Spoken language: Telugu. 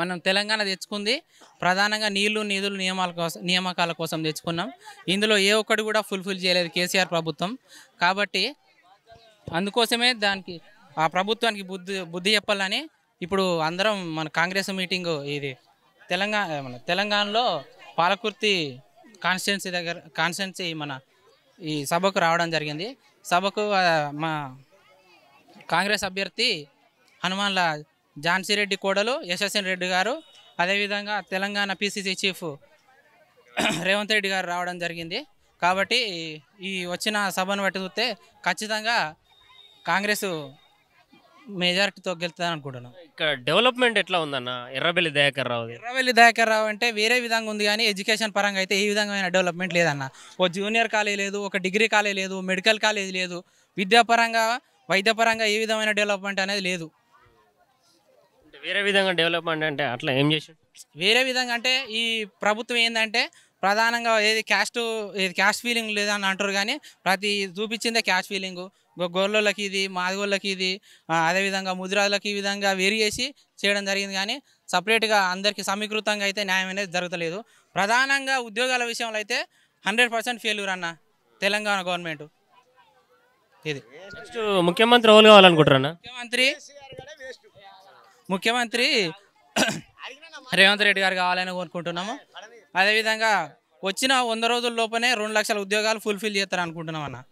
మనం తెలంగాణ తెచ్చుకుంది ప్రధానంగా నీళ్లు నిధులు నియమాల కోసం నియామకాల కోసం తెచ్చుకున్నాం ఇందులో ఏ ఒక్కటి కూడా ఫుల్ఫిల్ చేయలేదు కేసీఆర్ ప్రభుత్వం కాబట్టి అందుకోసమే దానికి ఆ ప్రభుత్వానికి బుద్ధి బుద్ధి చెప్పాలని ఇప్పుడు అందరం మన కాంగ్రెస్ మీటింగ్ ఇది తెలంగాణ మన తెలంగాణలో పాలకుర్తి కాన్స్టిట్యున్సీ దగ్గర కాన్స్టిట్యున్సీ మన ఈ సభకు రావడం జరిగింది సభకు మా కాంగ్రెస్ అభ్యర్థి హనుమాన్ల ఝాన్సీ రెడ్డి కోడలు యశస్విని రెడ్డి గారు అదేవిధంగా తెలంగాణ పిసిసి చీఫ్ రేవంత్ రెడ్డి గారు రావడం జరిగింది కాబట్టి ఈ వచ్చిన సభను బట్టి చూస్తే ఖచ్చితంగా కాంగ్రెస్ మెజారిటీతో గెలుతుంది అనుకుంటున్నాం ఇక్కడ డెవలప్మెంట్ ఎట్లా ఉందన్న ఎర్రబెల్లి దయాకర్ రావు ఎర్రబెల్లి దయాకర్ రావు అంటే వేరే విధంగా ఉంది కానీ ఎడ్యుకేషన్ పరంగా అయితే ఏ విధంగా డెవలప్మెంట్ లేదన్న ఓ జూనియర్ కాలేజ్ లేదు ఒక డిగ్రీ కాలేజ్ లేదు మెడికల్ కాలేజ్ లేదు విద్యాపరంగా వైద్యపరంగా ఏ విధమైన డెవలప్మెంట్ అనేది లేదు వేరే విధంగా డెవలప్మెంట్ అంటే అట్లా ఏం చేసి వేరే విధంగా అంటే ఈ ప్రభుత్వం ఏంటంటే ప్రధానంగా ఏది క్యాస్ట్ ఏది క్యాస్ట్ ఫీలింగ్ లేదని అంటారు కానీ ప్రతి చూపించిందే క్యాస్ట్ ఫీలింగ్ గొర్రెలకి ఇది మాదిగోళ్ళకి ఇది అదేవిధంగా ముదిరాజులకి ఈ విధంగా వేరు చేసి చేయడం జరిగింది కానీ సపరేట్గా అందరికీ సమీకృతంగా అయితే న్యాయం అనేది జరగలేదు ప్రధానంగా ఉద్యోగాల విషయంలో అయితే హండ్రెడ్ పర్సెంట్ ఫెయిల్యూర్ అన్న తెలంగాణ గవర్నమెంట్ ఇది ముఖ్యమంత్రి ఎవరు ముఖ్యమంత్రి ముఖ్యమంత్రి రేవంత్ రెడ్డి గారు కావాలని కోరుకుంటున్నాము అదేవిధంగా వచ్చిన వంద రోజుల లోపలే రెండు లక్షల ఉద్యోగాలు ఫుల్ఫిల్ చేస్తారు అనుకుంటున్నాం అన్న